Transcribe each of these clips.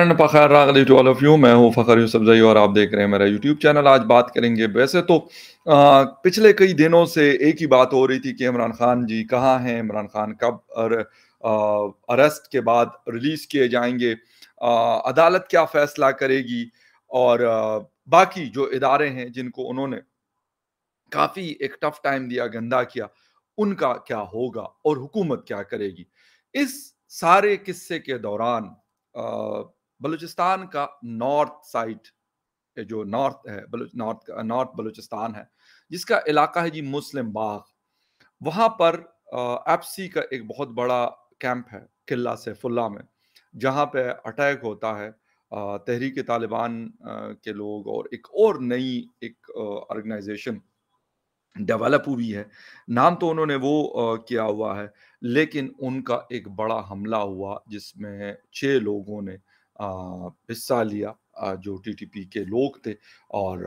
Fakhar to all of you मैं हूं फ़खर यूसफ़ई और आप देख रहे हैं मेरा यूट्यूब चैनल आज बात करेंगे वैसे तो आ, पिछले कई दिनों से एक ही बात हो रही थी कि इमरान खान जी कहाँ हैं इमरान खान कब और आ, अरेस्ट के बाद रिलीज़ किए जाएंगे आ, अदालत क्या फ़ैसला करेगी और आ, बाकी जो इदारे हैं जिनको उन्होंने काफ़ी एक टफ टाइम दिया गंदा किया उनका क्या होगा और हुकूमत क्या करेगी इस सारे किस्से के दौरान बलूचिस्तान का नॉर्थ साइड जो नॉर्थ है नॉर्थ नॉर्थ बलूचिस्तान है जिसका इलाका है जी मुस्लिम बाग वहाँ पर सी का एक बहुत बड़ा कैंप है किला से फुल्ला में जहाँ पे अटैक होता है तहरीक तालिबान के लोग और एक और नई एक ऑर्गेनाइजेशन डेवलप हुई है नाम तो उन्होंने वो किया हुआ है लेकिन उनका एक बड़ा हमला हुआ जिसमें छः लोगों ने हिस्सा लिया जो टीटीपी के लोग थे और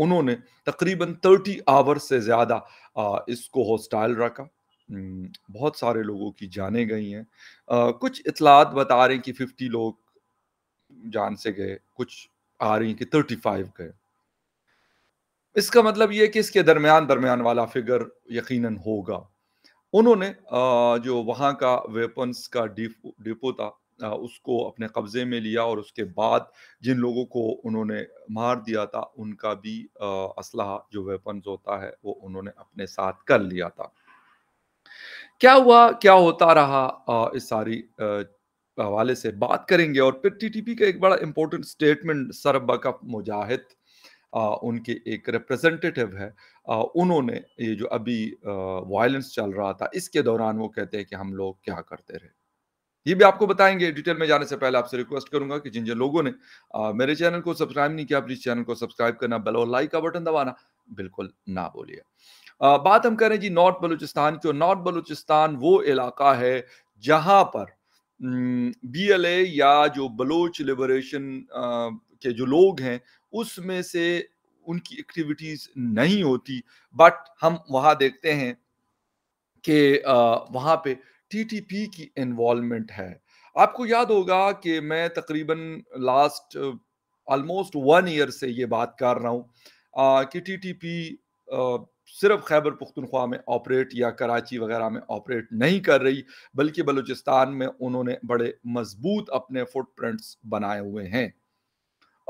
उन्होंने तकरीबन थर्टी आवर से ज़्यादा इसको हॉस्टाइल रखा बहुत सारे लोगों की जाने गई हैं कुछ इतलात बता रहे हैं कि फिफ्टी लोग जान से गए कुछ आ रही हैं कि फाइव गए इसका मतलब ये कि इसके दरमियान दरमियान वाला फिगर यकीनन होगा उन्होंने जो वहाँ का वेपन्स का डिपो था उसको अपने कब्ज़े में लिया और उसके बाद जिन लोगों को उन्होंने मार दिया था उनका भी असलहा जो वेपन्स होता है वो उन्होंने अपने साथ कर लिया था क्या हुआ क्या होता रहा इस सारी हवाले से बात करेंगे और फिर टीटीपी का एक बड़ा इम्पोर्टेंट स्टेटमेंट सरबक मुजाहिद उनके एक रिप्रेजेंटेटिव है उन्होंने ये जो अभी वायलेंस चल रहा था इसके दौरान वो कहते हैं कि हम लोग क्या करते रहे ये भी आपको बताएंगे डिटेल में जाने से पहले आपसे रिक्वेस्ट करूंगा कि जिन जिन लोगों ने आ, मेरे चैनल को सब्सक्राइब नहीं किया प्लीज चैनल को सब्सक्राइब करना बेल और लाइक का बटन दबाना बिल्कुल ना बोलिए बात हम करें जी नॉर्थ बलूचिस्तान की और नॉर्थ बलूचिस्तान वो इलाका है जहां पर बीएलए या जो बलोच लिबरेशन के जो लोग हैं उसमें से उनकी एक्टिविटीज नहीं होती बट हम वहां देखते हैं कि वहां पे टीटीपी की इन्वॉल्वमेंट है आपको याद होगा कि मैं तकरीबन लास्ट ऑलमोस्ट वन ईयर से ये बात कर रहा हूँ कि टीटीपी सिर्फ खैबर पुख्तनख्वा में ऑपरेट या कराची वगैरह में ऑपरेट नहीं कर रही बल्कि बलूचिस्तान में उन्होंने बड़े मजबूत अपने फुटप्रिंट्स बनाए हुए हैं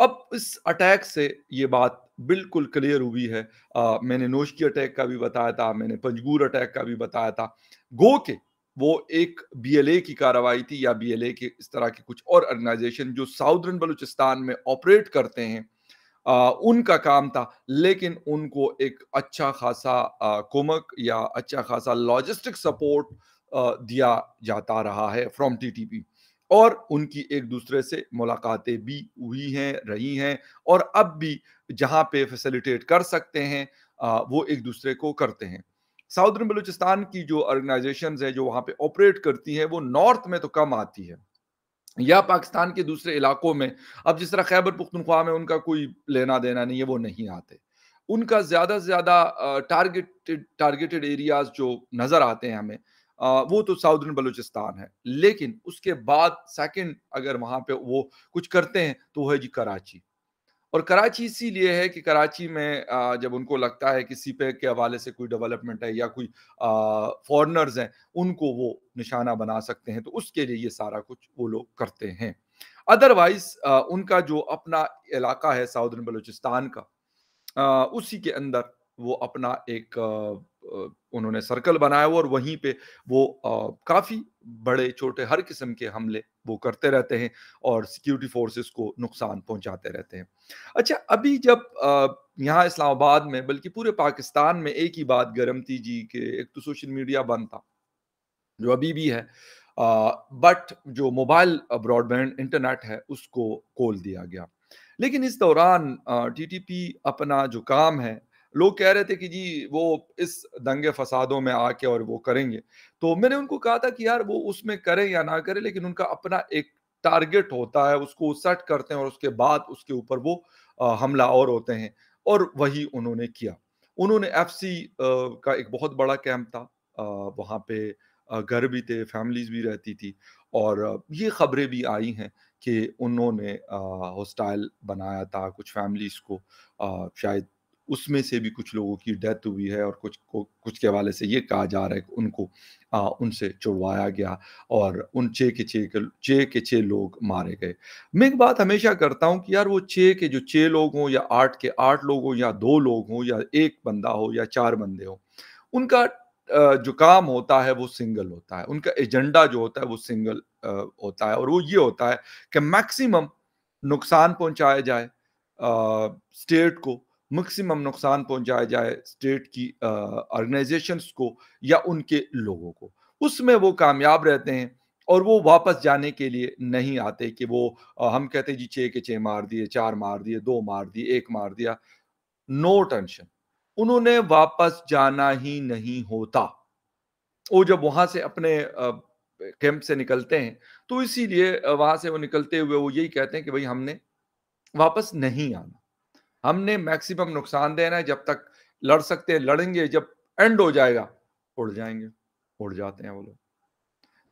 अब इस अटैक से ये बात बिल्कुल क्लियर हुई है आ, मैंने नोश की अटैक का भी बताया था मैंने पंजगूर अटैक का भी बताया था गो के वो एक बीएलए की कार्रवाई थी या बीएलए के इस तरह के कुछ और ऑर्गेनाइजेशन जो साउदर्न बलूचिस्तान में ऑपरेट करते हैं आ, उनका काम था लेकिन उनको एक अच्छा खासा कोमक या अच्छा खासा लॉजिस्टिक सपोर्ट आ, दिया जाता रहा है फ्रॉम टीटीपी और उनकी एक दूसरे से मुलाकातें भी हुई हैं रही हैं और अब भी जहां पे फैसिलिटेट कर सकते हैं आ, वो एक दूसरे को करते हैं साउदर्न बलूचिस्तान की जो ऑर्गेनाइजेशन है जो वहाँ पे ऑपरेट करती है वो नॉर्थ में तो कम आती है या पाकिस्तान के दूसरे इलाकों में अब जिस तरह खैबर पुख्तनख्वा में उनका कोई लेना देना नहीं है वो नहीं आते उनका ज़्यादा से ज़्यादा टारगेटेड टारगेटेड एरियाज जो नज़र आते हैं हमें वो तो साउदर्न बलूचिस्तान है लेकिन उसके बाद सेकंड अगर वहाँ पे वो कुछ करते हैं तो है जी कराची और कराची इसीलिए है कि कराची में जब उनको लगता है कि सीपैक के हवाले से कोई डेवलपमेंट है या कोई फॉरनर्स हैं उनको वो निशाना बना सकते हैं तो उसके लिए ये सारा कुछ वो लोग करते हैं अदरवाइज उनका जो अपना इलाका है साउदर्न बलूचिस्तान का आ, उसी के अंदर वो अपना एक आ, उन्होंने सर्कल बनाया और वहीं पे वो काफ़ी बड़े छोटे हर किस्म के हमले वो करते रहते हैं और सिक्योरिटी फोर्सेस को नुकसान पहुंचाते रहते हैं अच्छा अभी जब यहाँ इस्लामाबाद में बल्कि पूरे पाकिस्तान में एक ही बात गर्म थी जी के एक तो सोशल मीडिया बंद था जो अभी भी है बट जो मोबाइल ब्रॉडबैंड इंटरनेट है उसको खोल दिया गया लेकिन इस दौरान टीटीपी अपना जो काम है लोग कह रहे थे कि जी वो इस दंगे फसादों में आके और वो करेंगे तो मैंने उनको कहा था कि यार वो उसमें करें या ना करें लेकिन उनका अपना एक टारगेट होता है उसको सेट करते हैं और उसके बाद उसके ऊपर वो हमला और होते हैं और वही उन्होंने किया उन्होंने एफ का एक बहुत बड़ा कैंप था वहाँ पे घर भी थे फैमिलीज भी रहती थी और ये खबरें भी आई हैं कि उन्होंने हॉस्टाइल बनाया था कुछ फैमिलीज को शायद उसमें से भी कुछ लोगों की डेथ हुई है और कुछ को कुछ के हवाले से ये कहा जा रहा है कि उनको आ, उनसे छुड़वाया गया और उन छः के छः के छः के छः लोग मारे गए मैं एक बात हमेशा करता हूँ कि यार वो छः के जो छः लोग हों या आठ के आठ लोग हों या दो लोग हों या एक बंदा हो या चार बंदे हों उनका जो काम होता है वो सिंगल होता है उनका एजेंडा जो होता है वो सिंगल होता है और वो ये होता है कि मैक्सिमम नुकसान पहुंचाया जाए स्टेट को मैक्सिमम नुकसान पहुंचाया जाए स्टेट की ऑर्गेनाइजेशंस को या उनके लोगों को उसमें वो कामयाब रहते हैं और वो वापस जाने के लिए नहीं आते कि वो आ, हम कहते जी छः के छः मार दिए चार मार दिए दो मार दिए एक मार दिया नो टेंशन उन्होंने वापस जाना ही नहीं होता वो जब वहां से अपने कैंप से निकलते हैं तो इसीलिए वहां से वो निकलते हुए वो यही कहते हैं कि भाई हमने वापस नहीं आना हमने मैक्सिमम नुकसान देना है जब तक लड़ सकते हैं लड़ेंगे जब एंड हो जाएगा उड़ जाएंगे उड़ जाते हैं वो लोग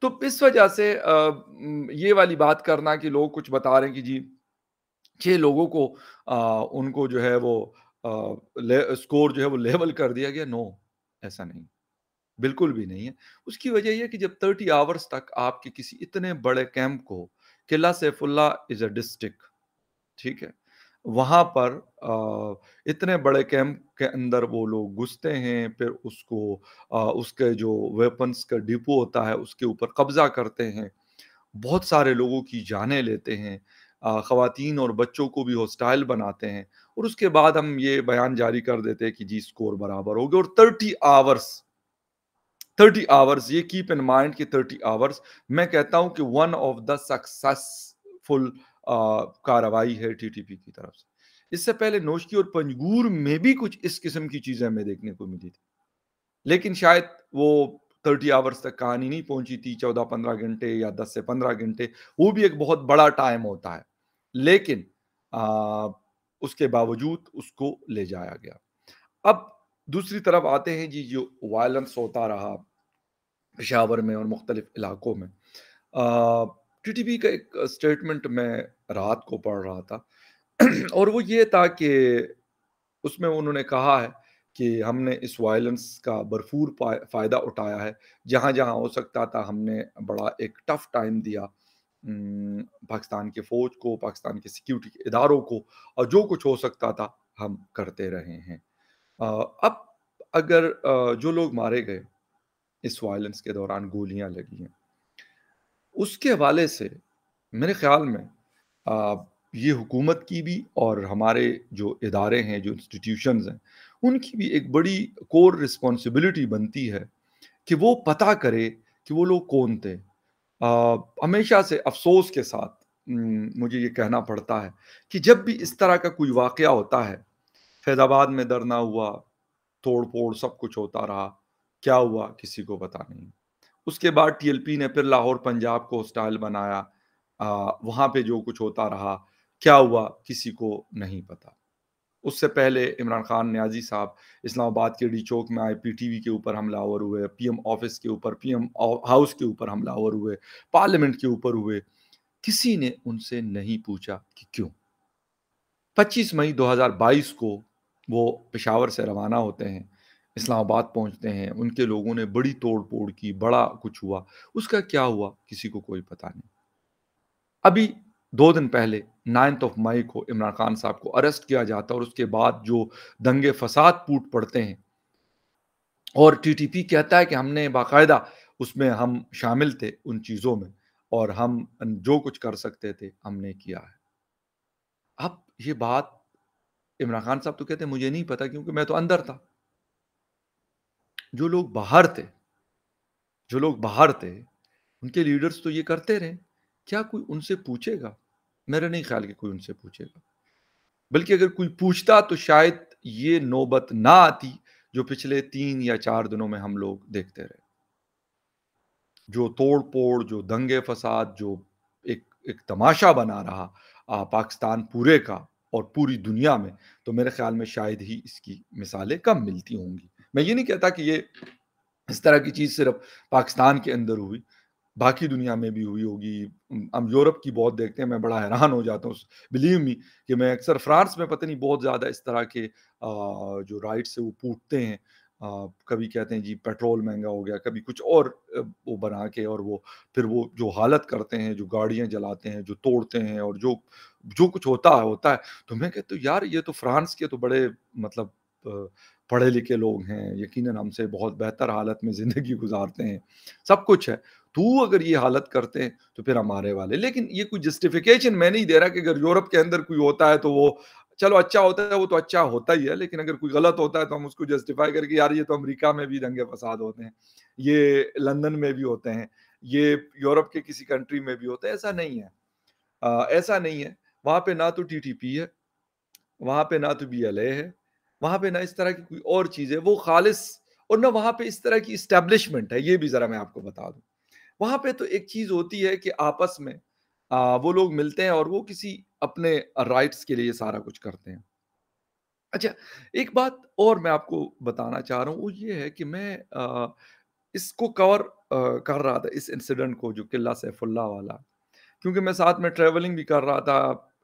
तो इस वजह से ये वाली बात करना कि लोग कुछ बता रहे हैं कि जी छह लोगों को उनको जो है वो स्कोर जो है वो लेवल कर दिया गया नो ऐसा नहीं बिल्कुल भी नहीं है उसकी वजह यह कि जब थर्टी आवर्स तक आपके किसी इतने बड़े कैंप को Killa Saifullah is a district ठीक है वहां पर इतने बड़े कैंप के अंदर वो लोग घुसते हैं फिर उसको उसके जो वेपन्स का डिपो होता है उसके ऊपर कब्जा करते हैं बहुत सारे लोगों की जानें लेते हैं ख़वातीन और बच्चों को भी हॉस्टाइल बनाते हैं और उसके बाद हम ये बयान जारी कर देते हैं कि जी स्कोर बराबर हो गया और थर्टी आवर्स थर्टी आवर्स ये कीप इन माइंड कि थर्टी आवर्स मैं कहता हूँ कि वन ऑफ द सक्सेसफुल कार्रवाई है टीटीपी की तरफ से इससे पहले नोशकी और पंजगूर में भी कुछ इस किस्म की चीजें हमें देखने को मिली थी लेकिन शायद वो थर्टी आवर्स तक कहानी नहीं पहुंची थी चौदह पंद्रह घंटे या दस से पंद्रह घंटे वो भी एक बहुत बड़ा टाइम होता है लेकिन आ, उसके बावजूद उसको ले जाया गया अब दूसरी तरफ आते हैं जी जो वायलेंस होता रहा पेशावर में और मुख्तलिफ इलाकों में टी टी पी का एक स्टेटमेंट मैं रात को पढ़ रहा था और वो ये था कि उसमें उन्होंने कहा है कि हमने इस वायलेंस का भरपूर फ़ायदा उठाया है जहाँ जहाँ हो सकता था हमने बड़ा एक टफ़ टाइम दिया पाकिस्तान के फ़ौज को पाकिस्तान के सिक्योरिटी के इदारों को और जो कुछ हो सकता था हम करते रहे हैं अब अगर जो लोग मारे गए इस वायलेंस के दौरान गोलियां लगी हैं उसके हवाले से मेरे ख्याल में ये हुकूमत की भी और हमारे जो इदारे हैं जो इंस्टीट्यूशन हैं उनकी भी एक बड़ी कोर रिस्पॉन्सिबिलिटी बनती है कि वो पता करे कि वो लोग कौन थे हमेशा से अफसोस के साथ मुझे ये कहना पड़ता है कि जब भी इस तरह का कोई वाक़ होता है फैज़ाबाद में धरना हुआ तोड़ फोड़ सब कुछ होता रहा क्या हुआ किसी को पता नहीं उसके बाद टीएलपी ने फिर लाहौर पंजाब को स्टाइल बनाया वहाँ पे जो कुछ होता रहा क्या हुआ किसी को नहीं पता उससे पहले इमरान खान न्याजी साहब इस्लामाबाद के डी चौक में आए पीटीवी के ऊपर हमलावर हुए पीएम ऑफिस के ऊपर पीएम हाउस के ऊपर हमलावर हुए पार्लियामेंट के ऊपर हुए किसी ने उनसे नहीं पूछा कि क्यों 25 मई 2022 को वो पेशावर से रवाना होते हैं इस्लामाबाद पहुंचते हैं उनके लोगों ने बड़ी तोड़ की बड़ा कुछ हुआ उसका क्या हुआ किसी को कोई पता नहीं अभी दो दिन पहले नाइन्थ ऑफ मई को इमरान खान साहब को अरेस्ट किया जाता है और उसके बाद जो दंगे फसाद फूट पड़ते हैं और टीटीपी कहता है कि हमने बाकायदा उसमें हम शामिल थे उन चीज़ों में और हम जो कुछ कर सकते थे हमने किया है अब ये बात इमरान खान साहब तो कहते हैं मुझे नहीं पता क्योंकि मैं तो अंदर था जो लोग बाहर थे जो लोग बाहर थे उनके लीडर्स तो ये करते रहे क्या कोई उनसे पूछेगा मेरा नहीं ख्याल कि कोई उनसे पूछेगा बल्कि अगर कोई पूछता तो शायद ये नौबत ना आती जो पिछले तीन या चार दिनों में हम लोग देखते रहे जो तोड़ पोड़ जो दंगे फसाद जो एक एक तमाशा बना रहा आ, पाकिस्तान पूरे का और पूरी दुनिया में तो मेरे ख्याल में शायद ही इसकी मिसालें कम मिलती होंगी मैं ये नहीं कहता कि ये इस तरह की चीज़ सिर्फ पाकिस्तान के अंदर हुई बाकी दुनिया में भी हुई होगी हम यूरोप की बहुत देखते हैं मैं बड़ा हैरान हो जाता हूँ बिलीव मी कि मैं अक्सर फ्रांस में पता नहीं बहुत ज़्यादा इस तरह के जो राइट्स है वो पूटते हैं कभी कहते हैं जी पेट्रोल महंगा हो गया कभी कुछ और वो बना के और वो फिर वो जो हालत करते हैं जो गाड़ियां जलाते हैं जो तोड़ते हैं और जो जो कुछ होता है होता है तो मैं कहता हूँ यार ये तो फ्रांस के तो बड़े मतलब पढ़े लिखे लोग हैं यकीनन हमसे बहुत बेहतर हालत में ज़िंदगी गुजारते हैं सब कुछ है तू अगर ये हालत करते हैं तो फिर हमारे वाले लेकिन ये कोई जस्टिफिकेशन मैं नहीं दे रहा कि अगर यूरोप के अंदर कोई होता है तो वो चलो अच्छा होता है वो तो अच्छा होता ही है लेकिन अगर कोई गलत होता है तो हम उसको जस्टिफाई करके यार ये तो अमरीका में भी दंगे फसाद होते हैं ये लंदन में भी होते हैं ये यूरोप के किसी कंट्री में भी होते हैं ऐसा नहीं है आ, ऐसा नहीं है वहाँ पे ना तो टीटीपी है वहाँ पे ना तो बीएलए है वहाँ पे ना इस तरह की कोई और चीज़ है वो खालिश और ना वहाँ पे इस तरह की इस्टेब्लिशमेंट है ये भी ज़रा मैं आपको बता दूँ वहां पे तो एक चीज होती है कि आपस में आ, वो लोग मिलते हैं और वो किसी अपने राइट्स के लिए सारा कुछ करते हैं अच्छा एक बात और मैं आपको बताना चाह रहा हूँ वो ये है कि मैं आ, इसको कवर आ, कर रहा था इस इंसिडेंट को जो किला सैफुल्ला वाला क्योंकि मैं साथ में ट्रेवलिंग भी कर रहा था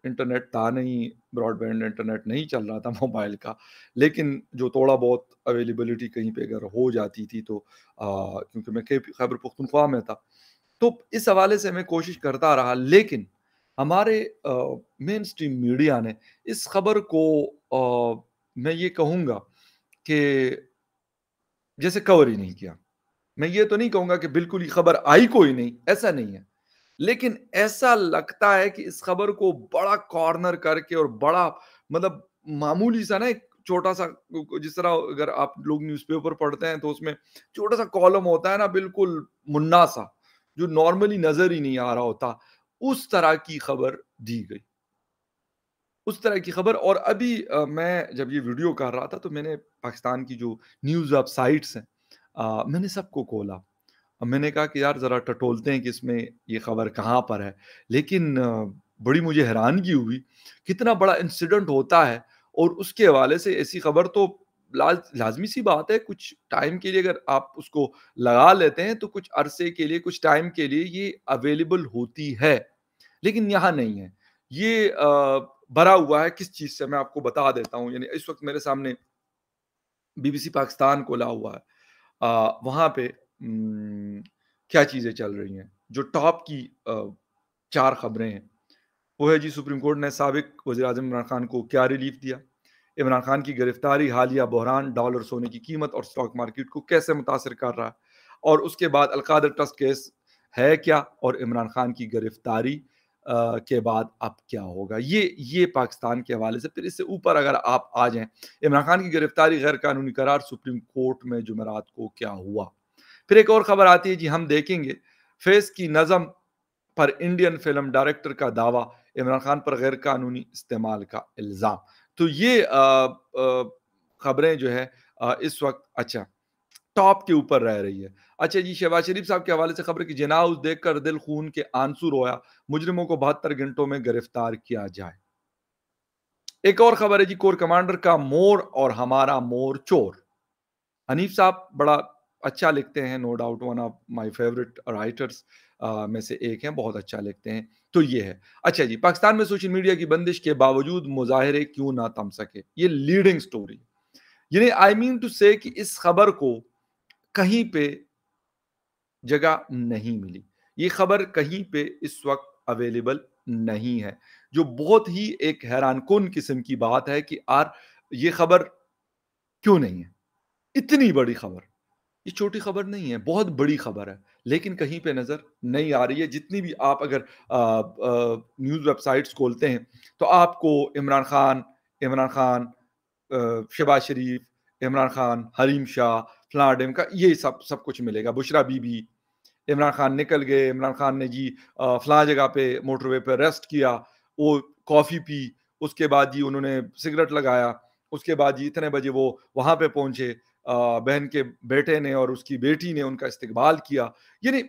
इंटरनेट था नहीं ब्रॉडबैंड इंटरनेट नहीं चल रहा था मोबाइल का लेकिन जो थोड़ा बहुत अवेलेबिलिटी कहीं पे अगर हो जाती थी तो क्योंकि मैं खैबर पुख्तनख्वा में था तो इस हवाले से मैं कोशिश करता रहा लेकिन हमारे मेन स्ट्रीम मीडिया ने इस खबर को आ, मैं ये कहूँगा कि जैसे कवर ही नहीं किया मैं ये तो नहीं कहूँगा कि बिल्कुल ही खबर आई कोई नहीं ऐसा नहीं है लेकिन ऐसा लगता है कि इस खबर को बड़ा कॉर्नर करके और बड़ा मतलब मामूली सा ना एक छोटा सा जिस तरह अगर आप लोग न्यूज़पेपर पढ़ते हैं तो उसमें छोटा सा कॉलम होता है ना बिल्कुल मुन्ना सा जो नॉर्मली नजर ही नहीं आ रहा होता उस तरह की खबर दी गई उस तरह की खबर और अभी आ, मैं जब ये वीडियो कर रहा था तो मैंने पाकिस्तान की जो न्यूज़ वेबसाइट्स हैं मैंने सबको खोला अब मैंने कहा कि यार ज़रा टटोलते हैं कि इसमें ये खबर कहाँ पर है लेकिन बड़ी मुझे हैरानगी हुई कितना बड़ा इंसिडेंट होता है और उसके हवाले से ऐसी खबर तो लाज लाजमी सी बात है कुछ टाइम के लिए अगर आप उसको लगा लेते हैं तो कुछ अरसे के लिए कुछ टाइम के लिए ये अवेलेबल होती है लेकिन यहाँ नहीं है ये भरा हुआ है किस चीज़ से मैं आपको बता देता हूँ यानी इस वक्त मेरे सामने बीबीसी पाकिस्तान को ला हुआ है आ, वहाँ पे हम्म, क्या चीज़ें चल रही हैं जो टॉप की चार खबरें हैं वो है जी सुप्रीम कोर्ट ने सबक वजी अजम इमरान खान को क्या रिलीफ दिया इमरान खान की गिरफ्तारी हालिया बहरान डॉलर सोने की कीमत और स्टॉक मार्केट को कैसे मुतासर कर रहा है और उसके बाद अलकादर ट्रस्ट केस है क्या और इमरान खान की गिरफ्तारी के बाद अब क्या होगा ये ये पाकिस्तान के हवाले से फिर इससे ऊपर अगर आप आ जाएं इमरान खान की गिरफ्तारी गैर कानूनी करार सुप्रीम कोर्ट में जुमेरात को क्या हुआ फिर एक और खबर आती है जी हम देखेंगे फेस की नज़म पर इंडियन फिल्म डायरेक्टर का दावा इमरान खान पर गैर कानूनी इस्तेमाल का इल्ज़ाम तो ये खबरें जो है आ, इस वक्त अच्छा टॉप के ऊपर रह रही है अच्छा जी शहबाज शरीफ साहब के हवाले से खबर की जना उस देख कर दिल खून के आंसू रोया मुजरिमों को बहत्तर घंटों में गिरफ्तार किया जाए एक और खबर है जी कोर कमांडर का मोर और हमारा मोर चोर हनीफ साहब बड़ा अच्छा लिखते हैं no doubt one of my favourite writers में से एक हैं बहुत अच्छा लिखते हैं तो ये है अच्छा जी पाकिस्तान में सोशल मीडिया की बंदिश के बावजूद मुजाहरे क्यों ना थम सके ये लीडिंग स्टोरी यानी आई मीन टू से कि इस खबर को कहीं पे जगह नहीं मिली ये खबर कहीं पे इस वक्त अवेलेबल नहीं है जो बहुत ही एक हैरान कन किस्म की बात है कि आर ये खबर क्यों नहीं है इतनी बड़ी खबर ये छोटी खबर नहीं है बहुत बड़ी खबर है लेकिन कहीं पे नज़र नहीं आ रही है जितनी भी आप अगर न्यूज़ वेबसाइट्स खोलते हैं तो आपको इमरान खान इमरान खान शबाज शरीफ इमरान खान हरीम शाह फलां डेम का ये सब सब कुछ मिलेगा बुशरा बीबी इमरान खान निकल गए इमरान खान ने जी फला जगह पे मोटरवे पे रेस्ट किया वो कॉफ़ी पी उसके बाद जी उन्होंने सिगरेट लगाया उसके बाद जी इतने बजे वो वहाँ पे पहुँचे बहन के बेटे ने और उसकी बेटी ने उनका इस्तेबाल किया यानी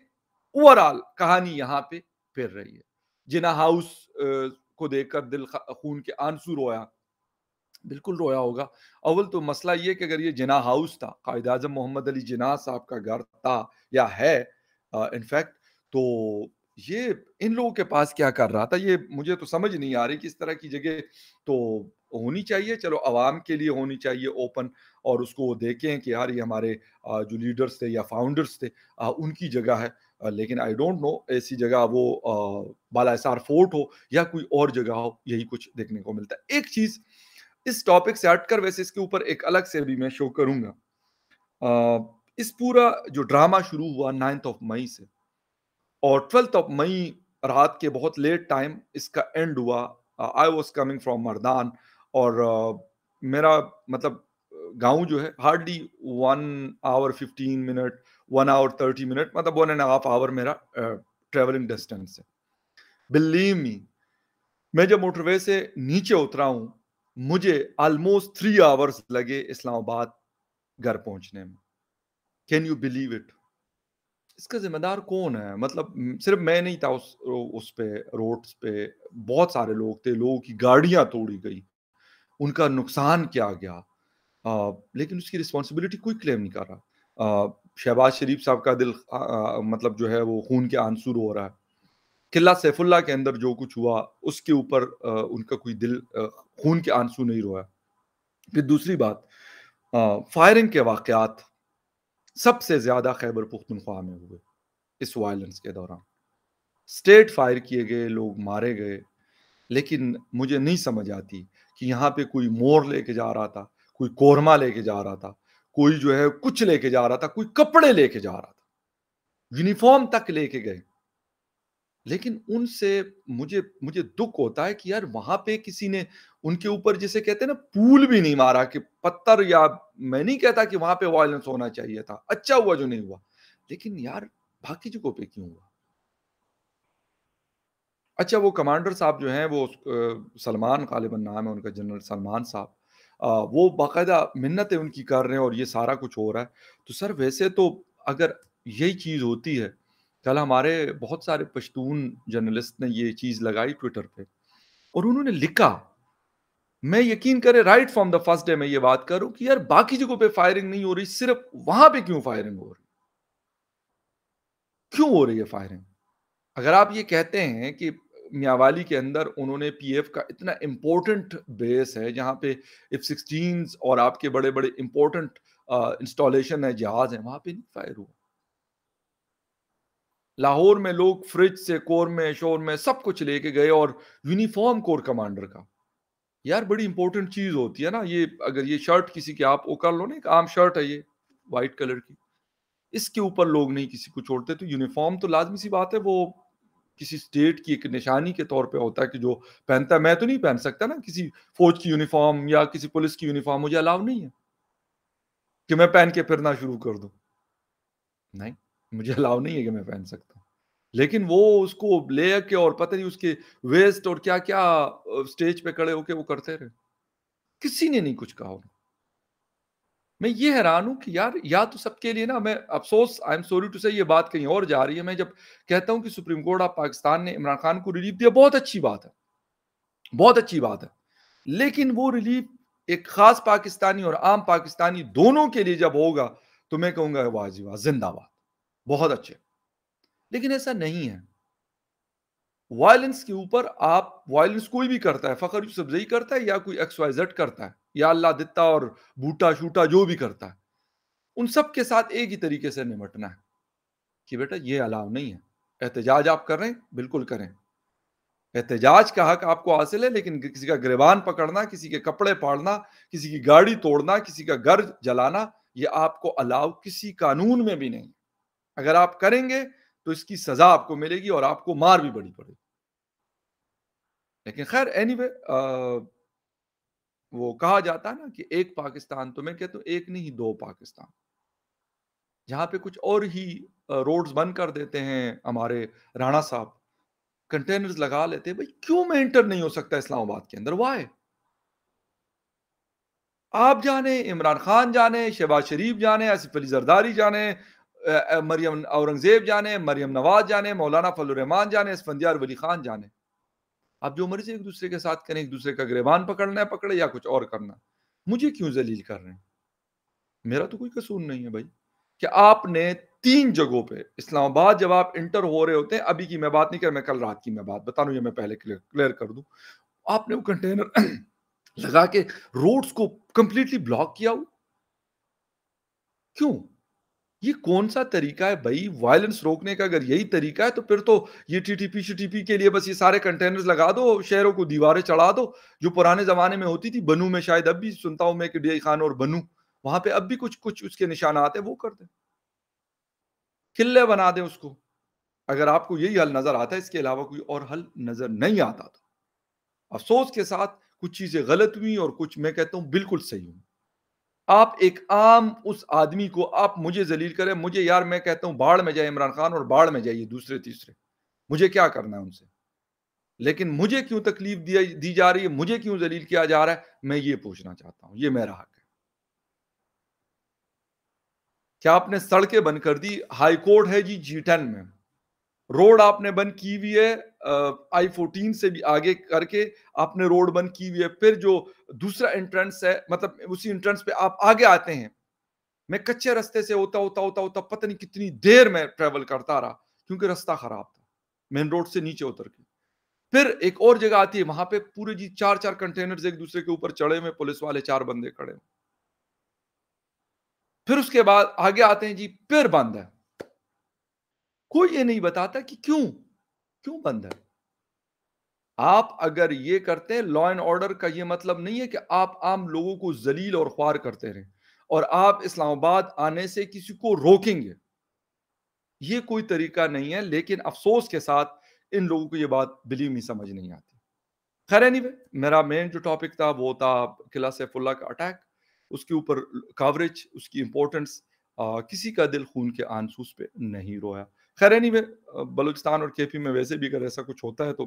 ओवरऑल कहानी यहाँ पे फिर रही है जिना हाउस को देखकर दिल खून के आंसू रोया बिल्कुल रोया होगा अव्वल तो मसला ये कि अगर ये जिना हाउस था कायद अजम मोहम्मद अली जिना साहब का घर था या है इनफैक्ट तो ये इन लोगों के पास क्या कर रहा था ये मुझे तो समझ नहीं आ रही कि इस तरह की जगह तो होनी चाहिए चलो आवाम के लिए होनी चाहिए ओपन और उसको वो देखें कि यार ये हमारे जो लीडर्स थे या फाउंडर्स थे उनकी जगह है लेकिन आई डोंट नो ऐसी जगह वो बाला फोर्ट हो या कोई और जगह हो यही कुछ देखने को मिलता है एक चीज इस टॉपिक से हटकर वैसे इसके ऊपर एक अलग से भी मैं शो करूंगा इस पूरा जो ड्रामा शुरू हुआ नाइन्थ ऑफ मई से और ट्वेल्थ ऑफ मई रात के बहुत लेट टाइम इसका एंड हुआ I was coming from Mardan और मेरा मतलब गांव जो है hardly one hour fifteen minute one hour thirty minute मतलब वन एंड हाफ आवर मेरा ट्रेवलिंग डिस्टेंस है बिलीव मी मैं जब मोटरवे से नीचे उतरा हूँ मुझे ऑलमोस्ट थ्री आवर्स लगे इस्लामाबाद घर पहुंचने में कैन यू बिलीव इट इसका जिम्मेदार कौन है मतलब सिर्फ मैं नहीं था उस उस पे रोड्स पे बहुत सारे लोग थे लोगों की गाड़ियां तोड़ी गई उनका नुकसान क्या गया आ, लेकिन उसकी रिस्पॉन्सिबिलिटी कोई क्लेम नहीं कर रहा शहबाज शरीफ साहब का दिल आ, आ, मतलब जो है वो खून के आंसू हो रहा है किला सैफुल्ला के अंदर जो कुछ हुआ उसके ऊपर उनका कोई दिल खून के आंसू नहीं रोया फिर दूसरी बात फायरिंग के वाकयात सबसे ज्यादा खैबर पुख्तनख्वा में हुए इस वायलेंस के दौरान स्टेट फायर किए गए लोग मारे गए लेकिन मुझे नहीं समझ आती कि यहाँ पे कोई मोर लेके जा रहा था कोई कोरमा लेके जा रहा था कोई जो है कुछ लेके जा रहा था कोई कपड़े लेके जा रहा था यूनिफॉर्म तक लेके गए लेकिन उनसे मुझे मुझे दुख होता है कि यार वहां पे किसी ने उनके ऊपर जिसे कहते हैं ना पूल भी नहीं मारा कि पत्थर या मैं नहीं कहता कि वहां पे वायलेंस होना चाहिए था अच्छा हुआ जो नहीं हुआ लेकिन यार बाकी जगहों पे क्यों हुआ अच्छा वो कमांडर साहब जो हैं वो सलमान गालिबन नाम है उनका जनरल सलमान साहब वो बाकायदा मिन्नतें उनकी कर रहे हैं और ये सारा कुछ हो रहा है तो सर वैसे तो अगर यही चीज़ होती है कल हमारे बहुत सारे पश्तून जर्नलिस्ट ने ये चीज़ लगाई ट्विटर पे और उन्होंने लिखा मैं यकीन करें right from the first day मैं ये बात करूं कि यार बाकी जगहों पे फायरिंग नहीं हो रही सिर्फ वहां पे क्यों फायरिंग हो रही क्यों हो रही है फायरिंग अगर आप ये कहते हैं कि मियावाली के अंदर उन्होंने पीएफ का इतना इम्पोर्टेंट बेस है जहाँ पे एफ सिक्सटीन और आपके बड़े बड़े इम्पोर्टेंट इंस्टॉलेशन है जहाज है वहां पे नहीं फायर हुआ लाहौर में लोग फ्रिज से कोर में शोर में सब कुछ लेके गए और यूनिफॉर्म कोर कमांडर का यार बड़ी इंपॉर्टेंट चीज होती है ना ये अगर ये शर्ट किसी के आप वो कर लो ना एक आम शर्ट है ये वाइट कलर की इसके ऊपर लोग नहीं किसी को छोड़ते तो यूनिफॉर्म तो लाजमी सी बात है वो किसी स्टेट की एक निशानी के तौर पे होता है कि जो पहनता है मैं तो नहीं पहन सकता ना किसी फौज की यूनिफॉर्म या किसी पुलिस की यूनिफॉर्म मुझे अलाउ नहीं है कि मैं पहन के फिरना शुरू कर दूं नहीं मुझे अलाउ नहीं है कि मैं पहन सकता लेकिन वो उसको ले के और पता नहीं उसके वेस्ट और क्या क्या स्टेज पे खड़े होके वो करते रहे किसी ने नहीं कुछ कहा मैं ये हैरान हूं कि यार या तो सबके लिए ना मैं अफसोस आई एम सॉरी टू से ये बात कहीं और जा रही है मैं जब कहता हूं कि सुप्रीम कोर्ट ऑफ पाकिस्तान ने इमरान खान को रिलीफ दिया बहुत अच्छी बात है बहुत अच्छी बात है लेकिन वो रिलीफ एक खास पाकिस्तानी और आम पाकिस्तानी दोनों के लिए जब होगा तो मैं कहूंगा वाजिबा जिंदाबाद बहुत अच्छे लेकिन ऐसा नहीं है वायलेंस के ऊपर आप वायलेंस कोई भी करता है फखर सब्जई करता है या कोई एक्सवाइजेड करता है या अल्लाह दिता और बूटा शूटा जो भी करता है उन सब के साथ एक ही तरीके से निमटना है कि बेटा ये अलाव नहीं है एहतजाज आप कर रहे हैं बिल्कुल करें एहतजाज का हक आपको हासिल है लेकिन किसी का गिरबान पकड़ना किसी के कपड़े पाड़ना किसी की गाड़ी तोड़ना किसी का घर जलाना ये आपको अलाव किसी कानून में भी नहीं अगर आप करेंगे तो इसकी सजा आपको मिलेगी और आपको मार भी बड़ी पड़ेगी लेकिन खैर एनी anyway, आ... वो कहा जाता है ना कि एक पाकिस्तान तो मैं कहता हूँ एक नहीं दो पाकिस्तान जहां पे कुछ और ही रोड्स बंद कर देते हैं हमारे राणा साहब कंटेनर्स लगा लेते हैं भाई क्यों मैं एंटर नहीं हो सकता इस्लामाबाद के अंदर वाय आप जाने इमरान खान जाने शहबाज शरीफ जाने आसिफ अली जरदारी जाने मरियम औरंगजेब जाने मरियम नवाज जाने मौलाना फलरहमान जाने इसफंदियार वली खान जाने आप जो मर्जी एक दूसरे के साथ करें एक दूसरे का ग्रेबान पकड़ना है पकड़े या कुछ और करना मुझे क्यों जलील कर रहे हैं मेरा तो कोई कसूर नहीं है भाई कि आपने तीन जगहों पे इस्लामाबाद जब आप इंटर हो रहे होते हैं अभी की मैं बात नहीं कर मैं कल रात की मैं बात बता रहा मैं पहले क्लियर कर दूं आपने वो कंटेनर लगा के रोड्स को कंप्लीटली ब्लॉक किया हुआ क्यों ये कौन सा तरीका है भाई वायलेंस रोकने का अगर यही तरीका है तो फिर तो ये टीटीपी शीटीपी के लिए बस ये सारे कंटेनर्स लगा दो शहरों को दीवारें चढ़ा दो जो पुराने जमाने में होती थी बनू में शायद अब भी सुनता हूं मैं कि डी खान और बनू वहां पे अब भी कुछ कुछ उसके निशान आते वो कर दे किले बना दे उसको अगर आपको यही हल नजर आता है इसके अलावा कोई और हल नजर नहीं आता तो अफसोस के साथ कुछ चीजें गलत हुई और कुछ मैं कहता हूं बिल्कुल सही हुई आप एक आम उस आदमी को आप मुझे जलील करें मुझे यार मैं कहता हूं बाढ़ में जाए इमरान खान और बाढ़ में जाइए दूसरे तीसरे मुझे क्या करना है उनसे लेकिन मुझे क्यों तकलीफ दिया दी जा रही है मुझे क्यों जलील किया जा रहा है मैं ये पूछना चाहता हूं ये मेरा हक है क्या आपने सड़कें बंद कर दी हाईकोर्ट है जी जी टेन में रोड आपने बंद की हुई है आई फोर्टीन से भी आगे करके आपने रोड बंद की हुई है फिर जो दूसरा एंट्रेंस है मतलब उसी एंट्रेंस पे आप आगे आते हैं मैं कच्चे रास्ते से होता होता होता होता पता नहीं कितनी देर में ट्रेवल करता रहा क्योंकि रास्ता खराब था मेन रोड से नीचे उतर के फिर एक और जगह आती है वहां पे पूरे जी चार चार कंटेनर एक दूसरे के ऊपर चढ़े हुए पुलिस वाले चार बंदे खड़े फिर उसके बाद आगे आते हैं जी फिर बंद है कोई ये नहीं बताता कि क्यों क्यों बंद है आप अगर ये करते हैं लॉ एंड ऑर्डर का ये मतलब नहीं है कि आप आम लोगों को जलील और ख्वार करते रहे और आप इस्लामाबाद आने से किसी को रोकेंगे ये कोई तरीका नहीं है लेकिन अफसोस के साथ इन लोगों को ये बात बिलीव नहीं समझ नहीं आती खैर एनी मेरा मेन जो टॉपिक था वो था किला सैफुल्ला का अटैक उसके ऊपर कवरेज उसकी इंपॉर्टेंस किसी का दिल खून के आंसूस पे नहीं रोया खैर एनी बलूचिस्तान और केपी में वैसे भी अगर ऐसा कुछ होता है तो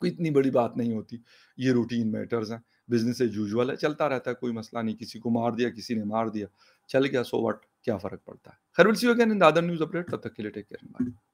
कोई इतनी बड़ी बात नहीं होती ये रूटीन मैटर्स हैं बिजनेस एज यूजल है चलता रहता है कोई मसला नहीं किसी को मार दिया किसी ने मार दिया चल गया सो वट क्या फर्क पड़ता है खैर will see you again in news update तब तक के लिए टेक केयर बाय